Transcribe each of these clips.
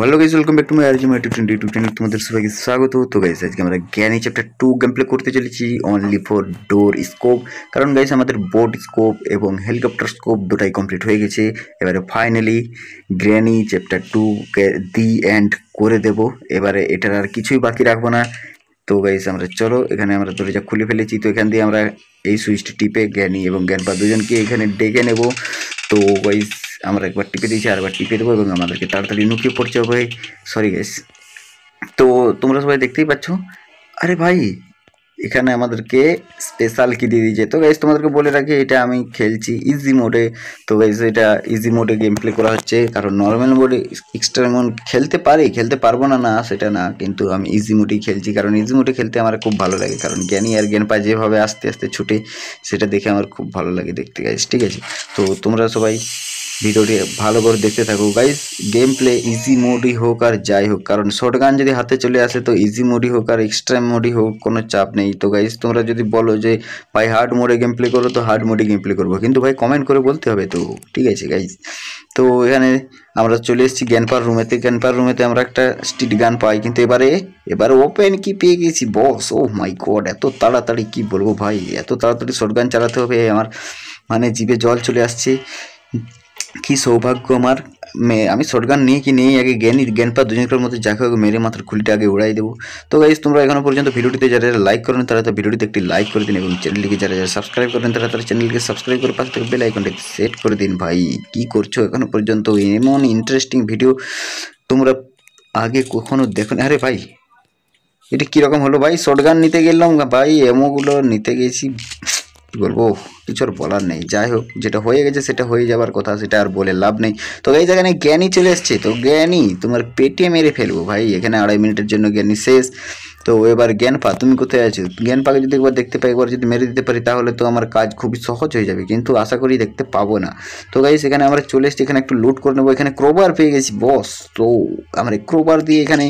hello guys welcome back to my RG my twenty two ten তোমাদের সবাইকে স্বাগত তো গাইজ আজকে আমরা জ্ঞানী চ্যাপ্টার টু গেম প্লে করতে চলেছি অনলি ফর ডোর স্কোপ কারণ গাইজ আমাদের বোট স্কোপ এবং হেলিকপ্টার স্কোপ দুটাই কমপ্লিট হয়ে গেছে এবারে finally granny chapter two the end করে দেব এবারে এটার আর কিছুই বাকি রাখবো না তো গাইজ আমরা চলো এখানে আমরা দরজা খুলে ফেলেছি তো এখান দিয়ে আমরা এই সুইচটি টিপে জ্ঞানী এবং জ্ঞানপা দুজনকে এখানে ডেকে নেব তো গাইস আমরা একবার টিপে দিয়েছি আরেকবার টিপে দেবো এবং আমাদেরকে তাড়াতাড়ি নুকিয়ে পড়ছে হবে সরি গাইস তো তোমরা সবাই দেখতেই পাচ্ছ আরে ভাই এখানে আমাদেরকে স্পেশাল কি দিয়ে দিয়েছে তো গাইজ তোমাদেরকে বলে রাখি এটা আমি খেলছি ইজি মোডে তো গাইজ এটা ইজি মোডে গেম প্লে করা হচ্ছে কারণ নর্মাল মোডে এক্সট্রা মন খেলতে পারি খেলতে পারবো না না সেটা না কিন্তু আমি ইজি মোডেই খেলছি কারণ ইজি মোডে খেলতে আমার খুব ভালো লাগে কারণ জ্ঞানী আর জ্ঞান পায় যেভাবে আস্তে আস্তে ছুটে সেটা দেখে আমার খুব ভালো লাগে দেখতে গাইজ ঠিক আছে তো তোমরা সবাই ভিডিওটি ভালো করে দেখতে থাকো গাইস গেম প্লে ইজি মোডই হোক আর যাই হোক কারণ শর্ট গান যদি হাতে চলে আসে তো ইজি মোডই হোক আর এক্সট্রা মোডই হোক কোনো চাপ নেই তো গাইস তোমরা যদি বলো যে ভাই হার্ড মোডে গেম প্লে করো তো হার্ড মোডে গেম প্লে করবো কিন্তু ভাই কমেন্ট করে বলতে হবে তো ঠিক আছে গাইস তো এখানে আমরা চলে এসেছি গ্যানপার রুমেতে গ্যানপার রুমেতে আমরা একটা স্ট্রিট গান পাই কিন্তু এবারে এবারে ওপেন কি পেয়ে গেছি বস ও মাই গড এত তাড়াতাড়ি কি বলবো ভাই এত তাড়াতাড়ি শর্ট গান চালাতে হবে আমার মানে জিভে জল চলে আসছে কি সৌভাগ্য আমার আমি শর্টগান নিয়ে কি নেই আগে জ্ঞানী জ্ঞান পা দুজনকার মধ্যে যাকে হোক মেরে মাথার খুলিটা আগে উড়াই দেবো তো গাইজ তোমরা এখনো পর্যন্ত ভিডিওটিতে যারা যারা লাইক করেন তারা তো ভিডিওটিতে একটি লাইক করে দিন এবং চ্যানেলটিকে যারা যারা সাবস্ক্রাইব করেন তারা তার চ্যানেলকে সাবস্ক্রাইব করে পাশে থেকে বেল আইকনটি সেট করে দিন ভাই কি করছো এখনো পর্যন্ত এমন ইন্টারেস্টিং ভিডিও তোমরা আগে কখনো দেখো না আরে ভাই এটা কীরকম হলো ভাই শর্টগান নিতে গেলাম ভাই এমোগুলো নিতে গেছি কী বলবো কিছুর বলার নেই যাই হোক যেটা হয়ে গেছে সেটা হয়ে যাবার কথা সেটা আর বলে লাভ নেই তো এই এখানে জ্ঞানী চলে এসছে তো জ্ঞানী তোমার পেটে মেরে ফেলবো ভাই এখানে আড়াই মিনিটের জন্য জ্ঞানী শেষ তো এবার পা তুমি কোথায় আছো পাকে যদি একবার দেখতে পাই একবার যদি মেরে দিতে পারি তাহলে তো আমার কাজ খুবই সহজ হয়ে যাবে কিন্তু আশা করি দেখতে পাবো না তো গাই সেখানে আমরা চলে এসেছি এখানে একটু লুট করে নেবো এখানে ক্রোবার পেয়ে গেছি বস তো আমরা ক্রোবার দিয়ে এখানে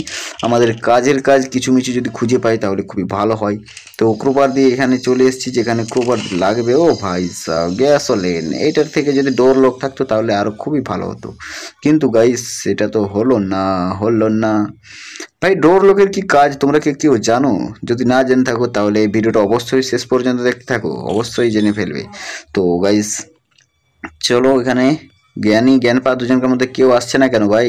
আমাদের কাজের কাজ কিছু মিছু যদি খুঁজে পাই তাহলে খুবই ভালো হয় তো ক্রোবার দিয়ে এখানে চলে এসেছি যেখানে ক্রোবার লাগবে ও ভাই সাহ গ্যাসোলিন এইটার থেকে যদি ডোর লক থাকতো তাহলে আরও খুবই ভালো হতো কিন্তু গাইস সেটা তো হলো না হলো না ভাই ডোর লকের কি কাজ তোমরা কি কেউ জানো যদি না জেনে থাকো তাহলে এই ভিডিওটা অবশ্যই শেষ পর্যন্ত দেখতে থাকো অবশ্যই জেনে ফেলবে তো গাইস চলো এখানে জ্ঞানী জ্ঞান পা দুজনকার মধ্যে কেউ আসছে না কেন ভাই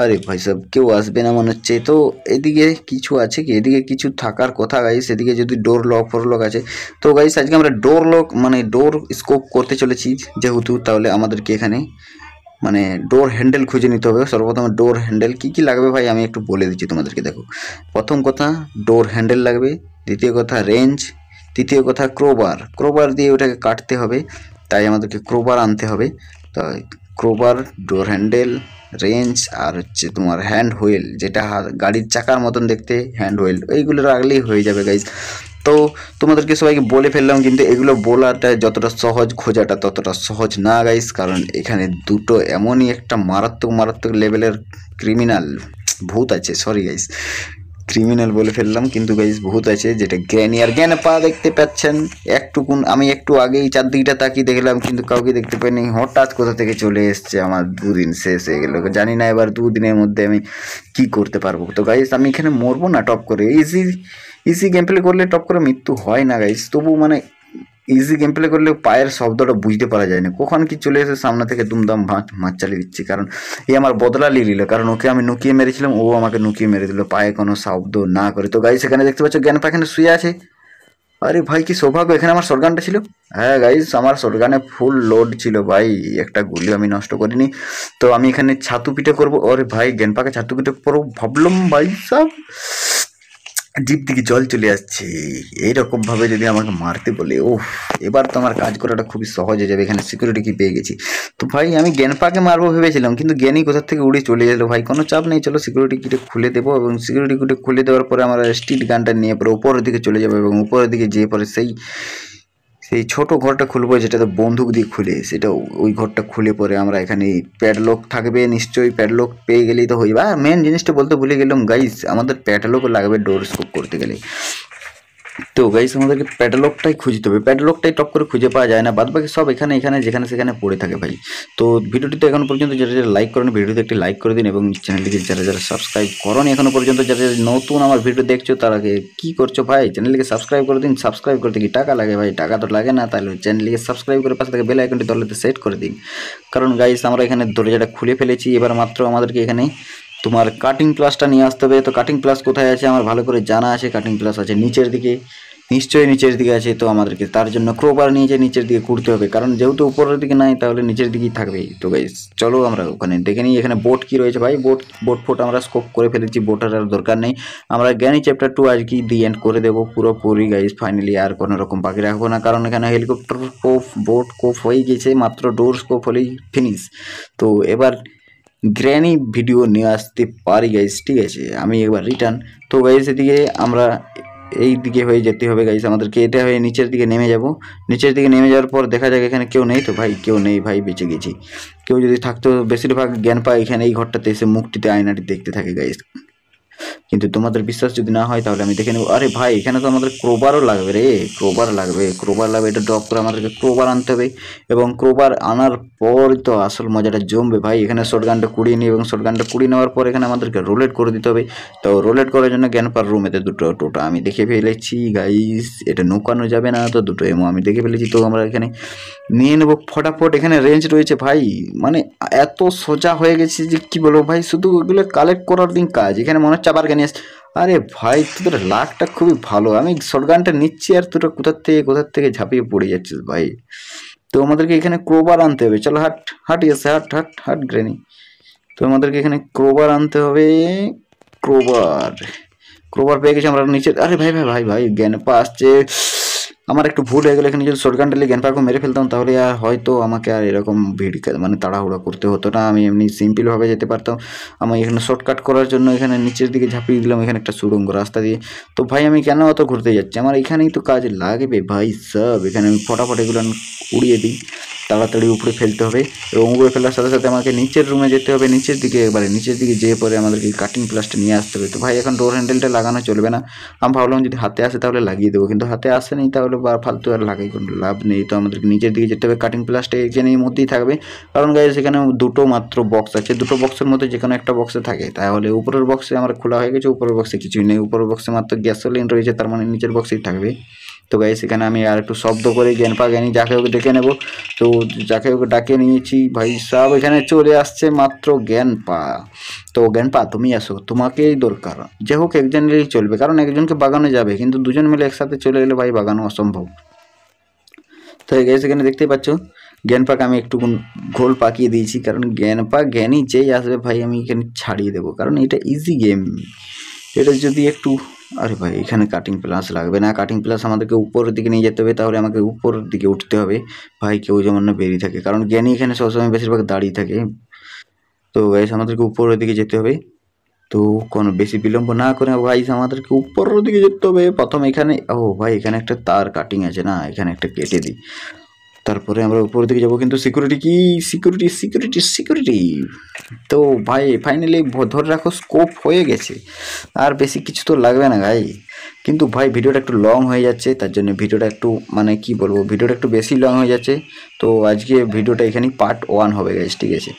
আরে ভাই সাহেব কেউ আসবে না মনে হচ্ছে তো এদিকে কিছু আছে কি এদিকে কিছু থাকার কথা গাইস এদিকে যদি ডোর লক ফোর লক আছে তো গাইস আজকে আমরা ডোর লক মানে ডোর স্কোপ করতে চলেছি যেহেতু তাহলে আমাদেরকে এখানে মানে ডোর হ্যান্ডেল খুঁজে নিতে হবে সর্বপ্রথম ডোর হ্যান্ডেল কি কি লাগবে ভাই আমি একটু বলে দিচ্ছি তোমাদেরকে দেখো প্রথম কথা ডোর হ্যান্ডেল লাগবে দ্বিতীয় কথা রেঞ্জ তৃতীয় কথা ক্রোবার ক্রোবার দিয়ে ওটাকে কাটতে হবে তাই আমাদেরকে ক্রোবার আনতে হবে তাই ক্রোবার ডোর হ্যান্ডেল রেঞ্জ আর হচ্ছে তোমার হ্যান্ড হুইল যেটা গাড়ির চাকার মতন দেখতে হ্যান্ড হুইল এইগুলো রাখলেই হয়ে যাবে গাইজ তো তোমাদেরকে সবাইকে বলে ফেললাম কিন্তু এগুলো বলাটা যতটা সহজ খোঁজাটা ততটা সহজ না গাইস কারণ এখানে দুটো এমনই একটা মারাত্মক মারাত্মক লেভেলের ক্রিমিনাল ভূত আছে সরি গাইস ক্রিমিনাল বলে ফেললাম কিন্তু গাইজ বহুত আছে যেটা জ্ঞানী আর জ্ঞানে পা দেখতে পাচ্ছেন একটুকুন আমি একটু আগেই চারদিকটা তাকিয়ে দেখলাম কিন্তু কাউকে দেখতে পাইনি হঠাৎ কোথা থেকে চলে এসছে আমার দুদিন শেষ হয়ে গেল জানি না এবার দুদিনের মধ্যে আমি কি করতে পারবো তো গাইজ আমি এখানে মরবো না টপ করে ইজি ইজি গেম প্লে করলে টপ করে মৃত্যু হয় না গাইজ তবু মানে ইজি গেম প্লে করলে পায়ের শব্দটা বুঝতে পারা যায় না কখন কি চলে এসে সামনে থেকে দুমদাম ভাঁচ মাছ চালিয়ে দিচ্ছি কারণ এ আমার বদলা নিয়ে নিল কারণ ওকে আমি নুকিয়ে মেরেছিলাম ও আমাকে নুকিয়ে মেরে দিল পায়ে কোনো শব্দ না করে তো গাই সেখানে দেখতে পাচ্ছ জ্ঞান পাখানে শুয়ে আছে আরে ভাই কি সৌভাগ্য এখানে আমার সরগানটা ছিল হ্যাঁ গাইজ আমার সরগানে ফুল লোড ছিল ভাই একটা গুলি আমি নষ্ট করিনি তো আমি এখানে ছাতু পিঠে করবো আরে ভাই গেনপাকে ছাতু পিঠে করবো ভাবলাম ভাই সব জিপ থেকে জল চলে আসছে এইরকমভাবে যদি আমাকে মারতে বলে ও এবার তো আমার কাজ করাটা খুবই সহজ হয়ে যাবে এখানে সিকিউরিটি কি পেয়ে গেছি তো ভাই আমি গ্যানপাকে মারবো ভেবেছিলাম কিন্তু জ্ঞানী কোথার থেকে উড়ে চলে গেলো ভাই কোনো চাপ নেই চলো সিকিউরিটি কিটে খুলে দেবো এবং সিকিউরিটি কিটে খুলে দেওয়ার পরে আমরা স্টিট গানটা নিয়ে পরে উপরের দিকে চলে যাবো এবং উপরের দিকে যেয়ে পরে সেই সেই ছোট ঘরটা খুলবো যেটাতে বন্দুক দিয়ে খুলে সেটা ওই ঘরটা খুলে পরে আমরা এখানে প্যাডলক থাকবে নিশ্চয়ই প্যাডলক পেয়ে গেলেই তো হইবা মেন জিনিসটা বলতে ভুলে গেলাম গাইস আমাদের প্যাডলকও লাগবে ডোর স্কোপ করতে গেলে তো গাইস আমাদেরকে প্যাডলকটাই খুঁজতে হবে প্যাডলকটাই টপ করে খুঁজে পাওয়া যায় না বাদ বাকি সব এখানে এখানে যেখানে সেখানে পড়ে থাকে ভাই তো ভিডিওটি তো এখন পর্যন্ত যারা যারা লাইক করেন ভিডিওতে একটি লাইক করে দিন এবং চ্যানেলটিকে যারা যারা সাবস্ক্রাইব করেন এখনো পর্যন্ত যারা যারা নতুন আমার ভিডিও দেখছো তারাকে কি কী করছো ভাই চ্যানেলটিকে সাবস্ক্রাইব করে দিন সাবস্ক্রাইব করতে কি টাকা লাগে ভাই টাকা তো লাগে না তাহলে চ্যানেলটিকে সাবস্ক্রাইব করে পাশে থেকে বেল আইকনটি দলেতে সেট করে দিন কারণ গাইস আমরা এখানে দরজাটা খুলে ফেলেছি এবার মাত্র আমাদেরকে এখানে তোমার কাটিং প্লাসটা নিয়ে আসতে হবে তো কাটিং প্লাস কোথায় আছে আমার ভালো করে জানা আছে কাটিং প্লাস আছে নিচের দিকে নিশ্চয়ই নিচের দিকে আছে তো আমাদেরকে তার জন্য ক্রোবার নিয়ে যে নিচের দিকে কুড়তে হবে কারণ যেহেতু উপরের দিকে নাই তাহলে নিচের দিকেই থাকবে তো ভাই চলো আমরা ওখানে দেখে নিই এখানে বোট কি রয়েছে ভাই বোট বোট ফোট আমরা স্কোপ করে ফেলেছি বোটের আর দরকার নেই আমরা জ্ঞানি চ্যাপ্টার টু আজকে দি এন্ড করে দেবো পুরোপুরি গাইজ ফাইনালি আর কোনো রকম বাকি রাখবো না কারণ এখানে হেলিকপ্টার কোপ বোট কোপ হয়ে গেছে মাত্র ডোর স্কোপ হলেই ফিনিশ তো এবার গ্র্যানি ভিডিও নিয়ে আসতে পারি গাইজ ঠিক আছে আমি একবার রিটার্ন তো গাইজ এদিকে আমরা এই দিকে হয়ে যেতে হবে গাইজ আমাদেরকে এটা হয়ে নিচের দিকে নেমে যাব নিচের দিকে নেমে যাওয়ার পর দেখা যাক এখানে কেউ নেই তো ভাই কেউ নেই ভাই বেঁচে গেছি কেউ যদি থাকতো বেশিরভাগ জ্ঞান পায় এখানে এই ঘরটাতে এসে মুখটিতে আয়নাটি দেখতে থাকে গাইজ কিন্তু তোমাদের বিশ্বাস যদি না হয় তাহলে আমি দেখে নেবো আরে ভাই এখানে তো আমাদের ক্রোবারও লাগবে রে ক্রোবার লাগবে ক্রোবার লাগবে এটা ড্রপ করে আমাদেরকে ক্রোবার আনতে হবে এবং ক্রোবার আনার পর তো আসল মজাটা জমবে ভাই এখানে শর্টগানটা কুড়িয়ে নিই এবং শর্টগানটা কুড়িয়ে নেওয়ার পর এখানে আমাদেরকে রোলেট করে দিতে হবে তো রোলেট করার জন্য জ্ঞান পার রুম এতে দুটো টোটা আমি দেখে ফেলেছি গাইস এটা নৌকানো যাবে না তো দুটো এমো আমি দেখে ফেলেছি তো আমরা এখানে নিয়ে নেবো ফটাফট এখানে রেঞ্জ রয়েছে ভাই মানে এত সোজা হয়ে গেছে যে কি বলবো ভাই শুধু ওগুলো কালেক্ট করার দিন কাজ এখানে মনে হচ্ছে বার্গেনিয়াস আরে ভাই তোদের লাখটা খুবই ভালো আমি শর্টগানটা নিচ্ছি আর তোরা কোথার থেকে কোথার থেকে ঝাঁপিয়ে পড়ে যাচ্ছিস ভাই তো আমাদেরকে এখানে ক্রোবার আনতে হবে চলো হাট হাট ইয়েছে হাট হাট হাট গ্রেনি তো আমাদেরকে এখানে ক্রোবার আনতে হবে ক্রোবার ক্রোবার পেয়ে গেছি আমরা নিচে আরে ভাই ভাই ভাই ভাই জ্ঞান পা আসছে আমার একটু ভুল হয়ে গেলে এখানে যদি শর্ট গানটা জ্ঞান পার্কও মেরে ফেলতাম তাহলে আর হয়তো আমাকে আর এরকম ভিড় মানে তাড়াহুড়া করতে হতো না আমি এমনি সিম্পলভাবে যেতে পারতাম আমি এখানে শর্টকাট করার জন্য এখানে নিচের দিকে ঝাঁপিয়ে দিলাম এখানে একটা সুড়ঙ্গ রাস্তা দিয়ে তো ভাই আমি কেন অত ঘুরতে যাচ্ছি আমার এখানেই তো কাজ লাগবে ভাই সব এখানে আমি ফটাফট এগুলো উড়িয়ে দিই তাড়াতাড়ি উপরে ফেলতে হবে এবং উপরে ফেলার সাথে সাথে আমাকে নিচের রুমে যেতে হবে নিচের দিকে একবারে মানে নিচের দিকে যেয়ে পরে আমাদেরকে কাটিং প্লাসটা নিয়ে আসতে হবে তো ভাই এখন ডোর হ্যান্ডেলটা লাগানো চলবে না আমি ভাবলাম যদি হাতে আসে তাহলে লাগিয়ে দেবো কিন্তু হাতে আসে নেই তাহলে বা ফালতু আর লাগাই কোনো লাভ নেই তো আমাদেরকে নিচের দিকে যেতে হবে কাটিং প্লাসটা এখানে এই মধ্যেই থাকবে কারণ গাই সেখানে দুটো মাত্র বক্স আছে দুটো বক্সের মধ্যে যে কোনো একটা বক্সে থাকে তাহলে উপরের বক্সে আমার খোলা হয়ে গেছে উপরের বক্সে কিছুই নেই উপরের বক্সে মাত্র গ্যাসোলিন রয়েছে তার মানে নিচের বক্সেই থাকবে তো গাইস এখানে আমি আর একটু শব্দ করে গেনপা গানি যাবে ওকে দেখে নেব তো যাকে ডাকে নিয়েছি ভাইসাব এখানে চলে আসছে মাত্র গেনপা তো গেনপা তুমি এসো তোমাকে দরকার যে হোক একজনেরই চলবে কারণ একজনের কে বাগানে যাবে কিন্তু দুজন মিলে একসাথে চলে গেলে ভাই বাগান অসম্ভব তো গাইস এখানে দেখতেই পাচ্ছ গেনপা আমি একটু গুণ গোল পাকিয়ে দিয়েছি কারণ গেনপা গেনিছে আসলে ভাই আমি এখানে ছাড়িয়ে দেব কারণ এটা ইজি গেম এটা যদি একটু আরে ভাই এখানে কাটিং প্লাস লাগবে না কাটিং প্লাস আমাদেরকে উপরের দিকে নিয়ে যেতে হবে তাহলে আমাকে উপরের দিকে উঠতে হবে ভাই কেউ যেমন না বেরিয়ে থাকে কারণ জ্ঞানী এখানে সবসময় বেশিরভাগ দাঁড়িয়ে থাকে তো গাইস আমাদেরকে উপরের দিকে যেতে হবে তো কোনো বেশি বিলম্ব না করে গাইস আমাদেরকে উপরের দিকে যেতে হবে প্রথম এখানে ও ভাই এখানে একটা তার কাটিং আছে না এখানে একটা কেটে দিই তারপরে আমরা উপরের দিকে যাবো কিন্তু সিকিউরিটি কি সিকিউরিটি সিকিউরিটি সিকিউরিটি তো ভাই ফাইনালি ধরে রাখো স্কোপ হয়ে গেছে আর বেশি কিছু তো লাগবে না ভাই কিন্তু ভাই ভিডিওটা একটু লং হয়ে যাচ্ছে তার জন্য ভিডিওটা একটু মানে কি বলবো ভিডিওটা একটু বেশি লং হয়ে যাচ্ছে তো আজকে ভিডিওটা এখানেই পার্ট ওয়ান হবে গেছে ঠিক আছে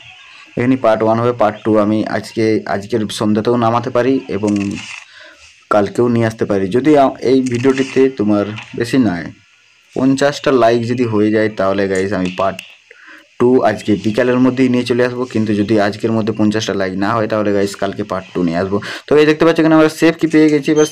এখানে পার্ট ওয়ান হবে পার্ট টু আমি আজকে আজকের সন্ধ্যাতেও নামাতে পারি এবং কালকেও নিয়ে আসতে পারি যদি এই ভিডিওটিতে তোমার বেশি নয় পঞ্চাশটা লাইক যদি হয়ে যায় তাহলে গাইস আমি পার্ট টু আজকে বিকালের মধ্যেই নিয়ে চলে আসবো কিন্তু যদি আজকের মধ্যে পঞ্চাশটা লাইক না হয় তাহলে গাইস কালকে পার্ট টু নিয়ে আসবো তো এই দেখতে পাচ্ছ এখানে আমরা সেফ কি পেয়ে গেছি এবার